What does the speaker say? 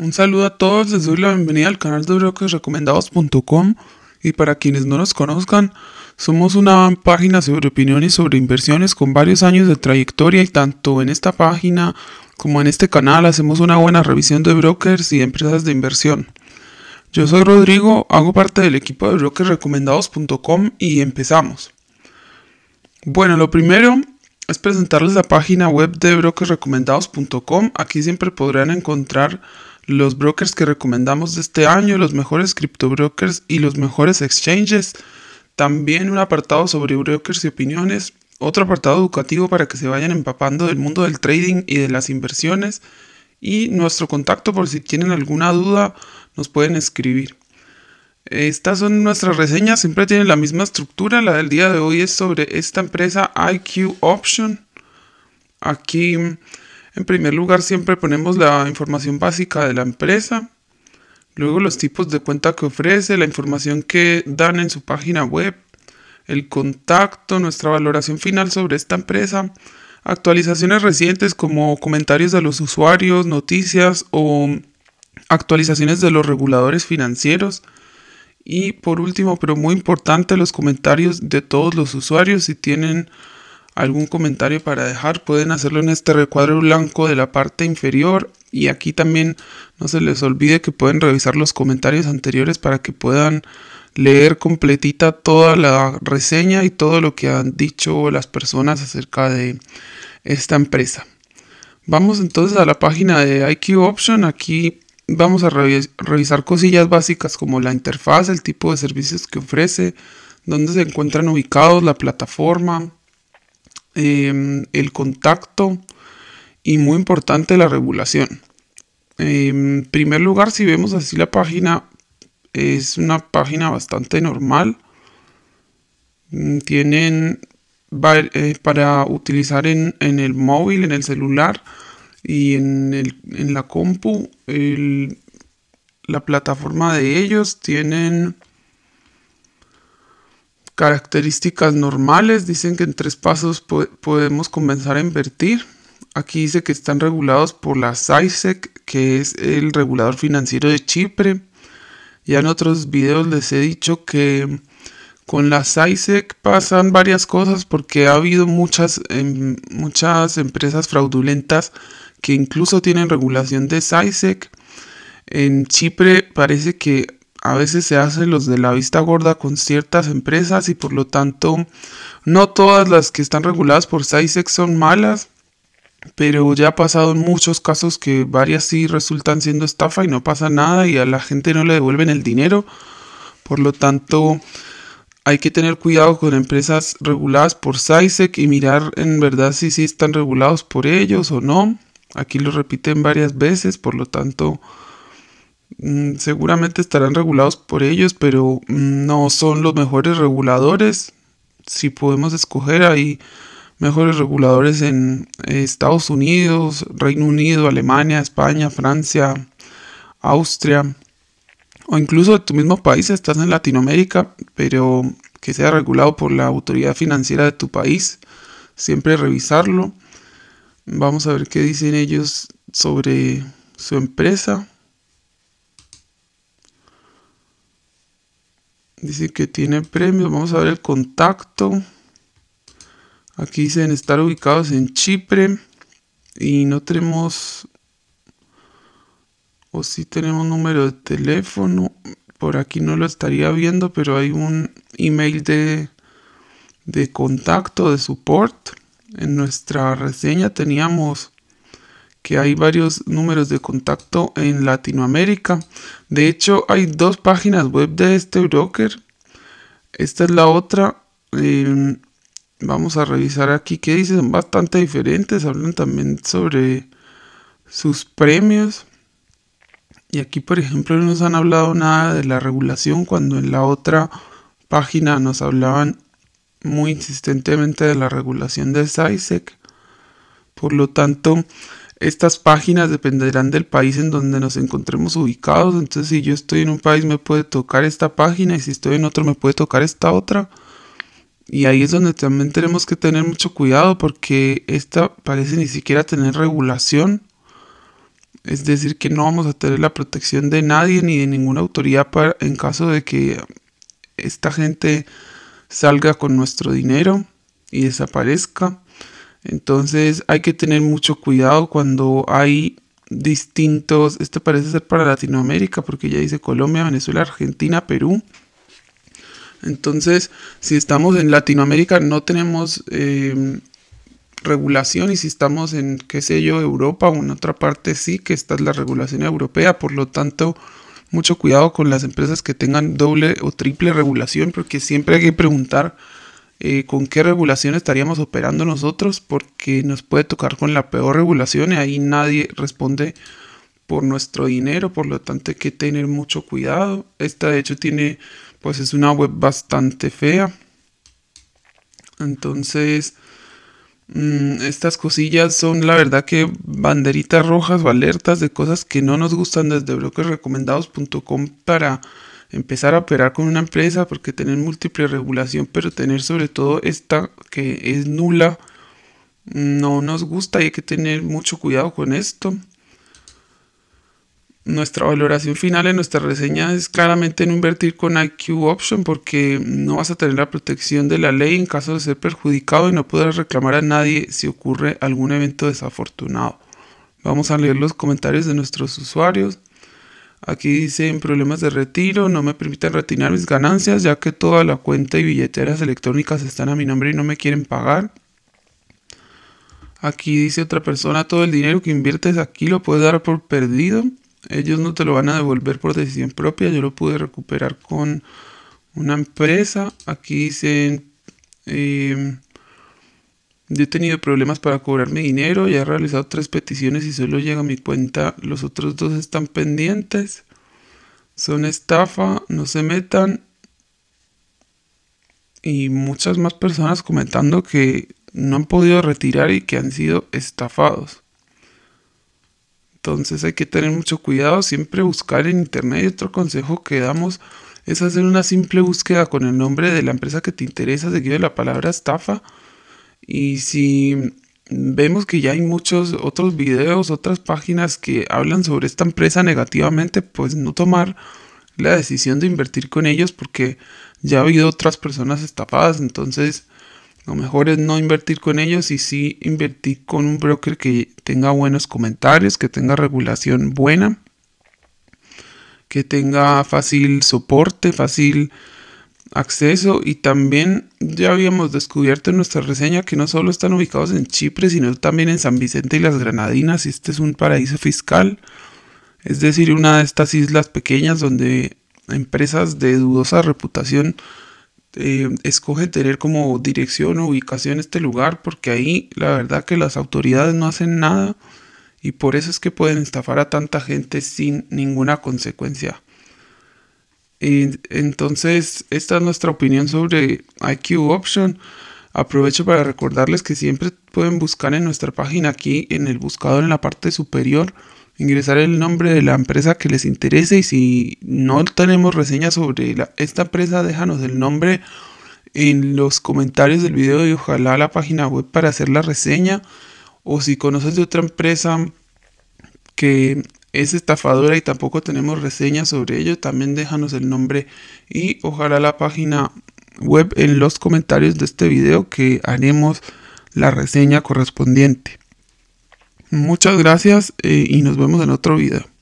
Un saludo a todos, les doy la bienvenida al canal de BrokersRecomendados.com y para quienes no nos conozcan, somos una página sobre opiniones sobre inversiones con varios años de trayectoria y tanto en esta página como en este canal hacemos una buena revisión de brokers y empresas de inversión. Yo soy Rodrigo, hago parte del equipo de BrokersRecomendados.com y empezamos. Bueno, lo primero es presentarles la página web de BrokersRecomendados.com Aquí siempre podrán encontrar los brokers que recomendamos de este año, los mejores crypto brokers y los mejores exchanges. También un apartado sobre brokers y opiniones. Otro apartado educativo para que se vayan empapando del mundo del trading y de las inversiones. Y nuestro contacto por si tienen alguna duda nos pueden escribir. Estas son nuestras reseñas, siempre tienen la misma estructura. La del día de hoy es sobre esta empresa IQ Option. Aquí en primer lugar, siempre ponemos la información básica de la empresa, luego los tipos de cuenta que ofrece, la información que dan en su página web, el contacto, nuestra valoración final sobre esta empresa, actualizaciones recientes como comentarios de los usuarios, noticias o actualizaciones de los reguladores financieros. Y por último, pero muy importante, los comentarios de todos los usuarios si tienen algún comentario para dejar, pueden hacerlo en este recuadro blanco de la parte inferior y aquí también no se les olvide que pueden revisar los comentarios anteriores para que puedan leer completita toda la reseña y todo lo que han dicho las personas acerca de esta empresa. Vamos entonces a la página de IQ Option. Aquí vamos a revisar cosillas básicas como la interfaz, el tipo de servicios que ofrece, dónde se encuentran ubicados, la plataforma, Em, el contacto y muy importante la regulación. Em, en primer lugar, si vemos así la página, es una página bastante normal. Mm, tienen eh, para utilizar en, en el móvil, en el celular y en, el, en la compu, la plataforma de ellos tienen Características normales, dicen que en tres pasos podemos comenzar a invertir. Aquí dice que están regulados por la SAISEC, que es el regulador financiero de Chipre. Ya en otros videos les he dicho que con la SAISEC pasan varias cosas porque ha habido muchas, em, muchas empresas fraudulentas que incluso tienen regulación de SAISEC. En Chipre parece que a veces se hacen los de la vista gorda con ciertas empresas y por lo tanto no todas las que están reguladas por SISEC son malas, pero ya ha pasado en muchos casos que varias sí resultan siendo estafa y no pasa nada y a la gente no le devuelven el dinero. Por lo tanto, hay que tener cuidado con empresas reguladas por SciSec y mirar en verdad si sí están regulados por ellos o no. Aquí lo repiten varias veces, por lo tanto, Mm, seguramente estarán regulados por ellos, pero mm, no son los mejores reguladores. Si podemos escoger, hay mejores reguladores en Estados Unidos, Reino Unido, Alemania, España, Francia, Austria, o incluso de tu mismo país, estás en Latinoamérica, pero que sea regulado por la autoridad financiera de tu país, siempre revisarlo. Vamos a ver qué dicen ellos sobre su empresa. Dice que tiene premios. Vamos a ver el contacto. Aquí dicen estar ubicados en Chipre. Y no tenemos... O si tenemos número de teléfono. Por aquí no lo estaría viendo, pero hay un email de, de contacto, de support. En nuestra reseña teníamos que hay varios números de contacto en Latinoamérica. De hecho, hay dos páginas web de este broker. Esta es la otra. Em, vamos a revisar aquí ¿Qué dice. Son bastante diferentes. Hablan también sobre sus premios. Y aquí, por ejemplo, no nos han hablado nada de la regulación cuando en la otra página nos hablaban muy insistentemente de la regulación de SISEC. Por lo tanto, estas páginas dependerán del país en donde nos encontremos ubicados. Entonces, si yo estoy en un país, me puede tocar esta página y si estoy en otro, me puede tocar esta otra. Y ahí es donde también tenemos que tener mucho cuidado porque esta parece ni siquiera tener regulación. Es decir, que no vamos a tener la protección de nadie ni de ninguna autoridad para, en caso de que esta gente salga con nuestro dinero y desaparezca. Entonces hay que tener mucho cuidado cuando hay distintos, esto parece ser para Latinoamérica, porque ya dice Colombia, Venezuela, Argentina, Perú. Entonces, si estamos en Latinoamérica no tenemos em, regulación y si estamos en, qué sé yo, Europa o en otra parte sí que está la regulación europea, por lo tanto, mucho cuidado con las empresas que tengan doble o triple regulación, porque siempre hay que preguntar eh, con qué regulación estaríamos operando nosotros, porque nos puede tocar con la peor regulación y ahí nadie responde por nuestro dinero, por lo tanto hay que tener mucho cuidado. Esta de hecho tiene, pues es una web bastante fea. Entonces, mm, estas cosillas son la verdad que banderitas rojas o alertas de cosas que no nos gustan desde bloquesrecomendados.com para empezar a operar con una empresa porque tener múltiple regulación, pero tener sobre todo esta que es nula, no nos gusta y hay que tener mucho cuidado con esto. Nuestra valoración final en nuestra reseña es claramente no invertir con IQ Option porque no vas a tener la protección de la ley en caso de ser perjudicado y no podrás reclamar a nadie si ocurre algún evento desafortunado. Vamos a leer los comentarios de nuestros usuarios. Aquí dicen problemas de retiro, no me permiten retirar mis ganancias ya que toda la cuenta y billeteras electrónicas están a mi nombre y no me quieren pagar. Aquí dice otra persona, todo el dinero que inviertes aquí lo puedes dar por perdido. Ellos no te lo van a devolver por decisión propia. Yo lo pude recuperar con una empresa. Aquí dicen... Em, yo he tenido problemas para cobrar mi dinero, ya he realizado tres peticiones y solo llega a mi cuenta. Los otros dos están pendientes. Son estafa, no se metan. Y muchas más personas comentando que no han podido retirar y que han sido estafados. Entonces hay que tener mucho cuidado, siempre buscar en internet. Y otro consejo que damos es hacer una simple búsqueda con el nombre de la empresa que te interesa seguido de la palabra estafa y si vemos que ya hay muchos otros videos, otras páginas que hablan sobre esta empresa negativamente, pues no tomar la decisión de invertir con ellos porque ya ha habido otras personas estafadas, entonces lo mejor es no invertir con ellos y sí invertir con un broker que tenga buenos comentarios, que tenga regulación buena, que tenga fácil soporte, fácil acceso y también ya habíamos descubierto en nuestra reseña que no solo están ubicados en Chipre, sino también en San Vicente y las Granadinas, y este es un paraíso fiscal, es decir, una de estas islas pequeñas donde empresas de dudosa reputación eh, escogen tener como dirección o ubicación este lugar, porque ahí la verdad que las autoridades no hacen nada y por eso es que pueden estafar a tanta gente sin ninguna consecuencia entonces, esta es nuestra opinión sobre IQ Option. Aprovecho para recordarles que siempre pueden buscar en nuestra página aquí en el buscador en la parte superior, ingresar el nombre de la empresa que les interese y si no tenemos reseña sobre esta empresa, déjanos el nombre en los comentarios del video y ojalá la página web para hacer la reseña o si conoces de otra empresa que es estafadora y tampoco tenemos reseñas sobre ello, también déjanos el nombre y ojalá la página web en los comentarios de este video que haremos la reseña correspondiente. Muchas gracias eh, y nos vemos en otro video.